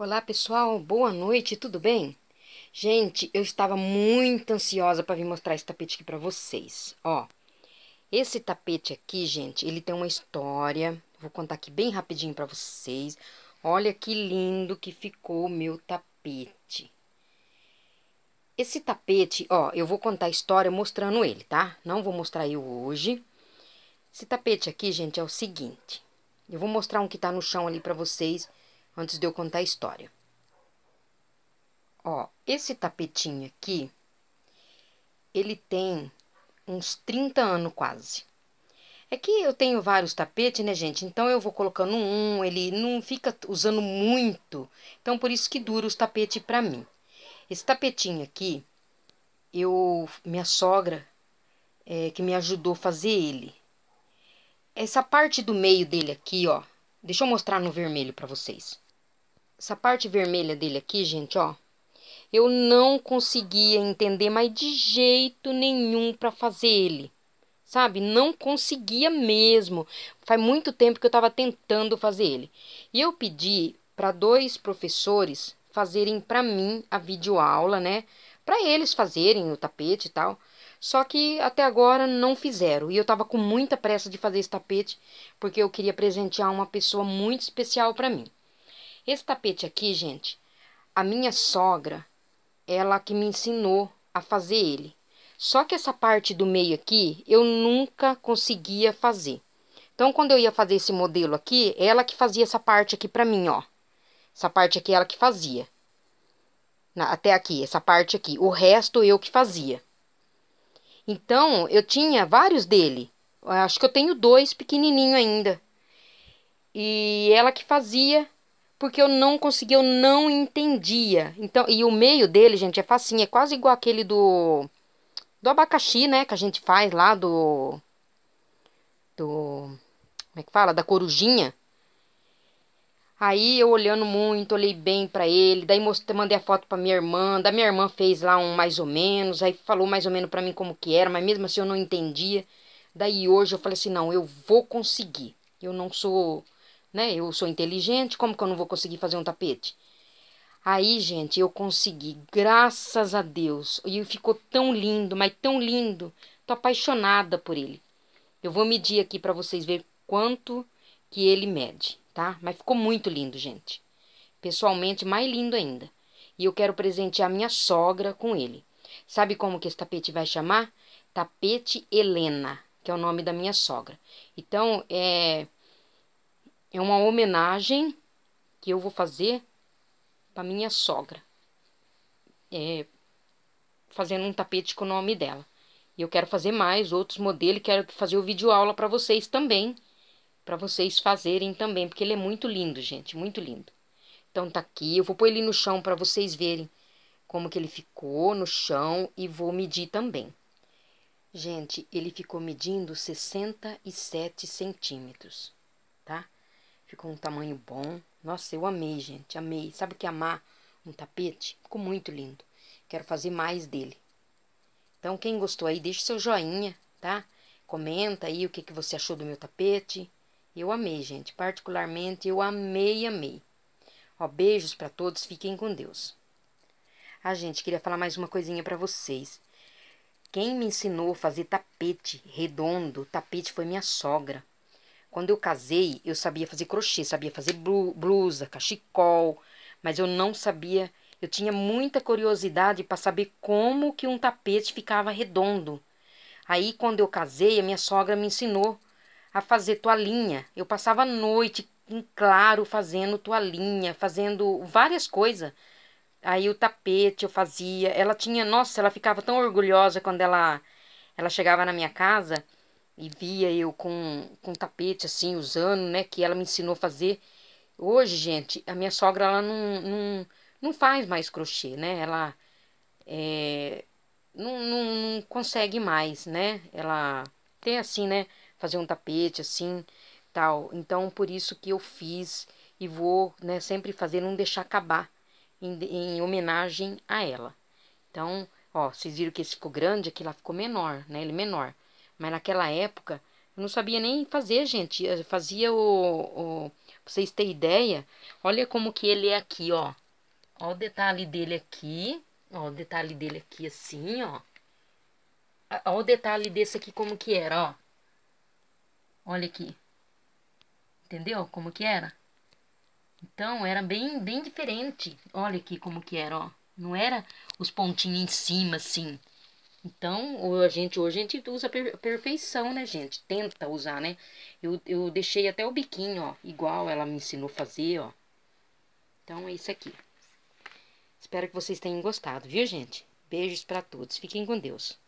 Olá pessoal, boa noite, tudo bem? Gente, eu estava muito ansiosa para vir mostrar esse tapete aqui para vocês. Ó, esse tapete aqui, gente, ele tem uma história. Vou contar aqui bem rapidinho para vocês. Olha que lindo que ficou o meu tapete. Esse tapete, ó, eu vou contar a história mostrando ele, tá? Não vou mostrar eu hoje. Esse tapete aqui, gente, é o seguinte. Eu vou mostrar um que tá no chão ali para vocês antes de eu contar a história. Ó, esse tapetinho aqui, ele tem uns 30 anos quase. É que eu tenho vários tapetes, né, gente? Então eu vou colocando um, ele não fica usando muito. Então por isso que dura os tapetes para mim. Esse tapetinho aqui, eu minha sogra é, que me ajudou a fazer ele. Essa parte do meio dele aqui, ó. Deixa eu mostrar no vermelho para vocês. Essa parte vermelha dele aqui, gente, ó. Eu não conseguia entender mais de jeito nenhum para fazer ele. Sabe? Não conseguia mesmo. Faz muito tempo que eu estava tentando fazer ele. E eu pedi para dois professores fazerem para mim a videoaula, né? Para eles fazerem o tapete e tal. Só que até agora não fizeram. E eu tava com muita pressa de fazer esse tapete, porque eu queria presentear uma pessoa muito especial para mim. Esse tapete aqui, gente, a minha sogra, ela que me ensinou a fazer ele. Só que essa parte do meio aqui, eu nunca conseguia fazer. Então, quando eu ia fazer esse modelo aqui, ela que fazia essa parte aqui pra mim, ó. Essa parte aqui, é ela que fazia. Na, até aqui, essa parte aqui. O resto, eu que fazia. Então, eu tinha vários dele. Acho que eu tenho dois pequenininho ainda. E ela que fazia porque eu não conseguia, eu não entendia. Então, e o meio dele, gente, é facinho, é quase igual aquele do do abacaxi, né, que a gente faz lá do do como é que fala, da corujinha. Aí eu olhando muito, olhei bem para ele, daí mostrei, mandei a foto para minha irmã, da minha irmã fez lá um mais ou menos, aí falou mais ou menos para mim como que era, mas mesmo assim eu não entendia. Daí hoje eu falei assim, não, eu vou conseguir. Eu não sou né? Eu sou inteligente, como que eu não vou conseguir fazer um tapete? Aí, gente, eu consegui, graças a Deus. E ficou tão lindo, mas tão lindo. Tô apaixonada por ele. Eu vou medir aqui para vocês ver quanto que ele mede, tá? Mas ficou muito lindo, gente. Pessoalmente, mais lindo ainda. E eu quero presentear minha sogra com ele. Sabe como que esse tapete vai chamar? Tapete Helena, que é o nome da minha sogra. Então, é é uma homenagem que eu vou fazer para minha sogra. É, fazendo um tapete com o nome dela. E eu quero fazer mais outros modelos, quero fazer o vídeo aula para vocês também, para vocês fazerem também, porque ele é muito lindo, gente, muito lindo. Então tá aqui, eu vou pôr ele no chão para vocês verem como que ele ficou no chão e vou medir também. Gente, ele ficou medindo 67 centímetros, tá? Ficou um tamanho bom. Nossa, eu amei, gente. Amei. Sabe o que é amar? Um tapete? Ficou muito lindo. Quero fazer mais dele. Então, quem gostou aí, deixa seu joinha, tá? Comenta aí o que, que você achou do meu tapete. Eu amei, gente. Particularmente, eu amei, amei. Ó, beijos para todos. Fiquem com Deus. Ah, gente, queria falar mais uma coisinha para vocês. Quem me ensinou a fazer tapete redondo, tapete foi minha sogra. Quando eu casei, eu sabia fazer crochê, sabia fazer blusa, cachecol, mas eu não sabia, eu tinha muita curiosidade para saber como que um tapete ficava redondo. Aí quando eu casei, a minha sogra me ensinou a fazer toalhinha. Eu passava a noite em claro fazendo toalhinha, fazendo várias coisas. Aí o tapete eu fazia. Ela tinha, nossa, ela ficava tão orgulhosa quando ela ela chegava na minha casa e via eu com, com tapete assim, usando, né? Que ela me ensinou a fazer. Hoje, gente, a minha sogra, ela não, não, não faz mais crochê, né? Ela é, não, não, não consegue mais, né? Ela tem assim, né? Fazer um tapete assim, tal. Então, por isso que eu fiz e vou, né? Sempre fazer, não deixar acabar em, em homenagem a ela. Então, ó, vocês viram que esse ficou grande, aqui lá ficou menor, né? Ele é menor. Mas naquela época eu não sabia nem fazer, gente. Eu fazia o, o pra vocês terem ideia. Olha como que ele é aqui, ó. Ó o detalhe dele aqui. Ó o detalhe dele aqui assim, ó. Ó o detalhe desse aqui como que era, ó. Olha aqui. Entendeu como que era? Então, era bem, bem diferente. Olha aqui como que era, ó. Não era os pontinhos em cima, assim. Então, a gente, hoje a gente usa perfeição, né, gente? Tenta usar, né? Eu, eu deixei até o biquinho, ó, igual ela me ensinou a fazer, ó. Então, é isso aqui. Espero que vocês tenham gostado, viu, gente? Beijos para todos. Fiquem com Deus.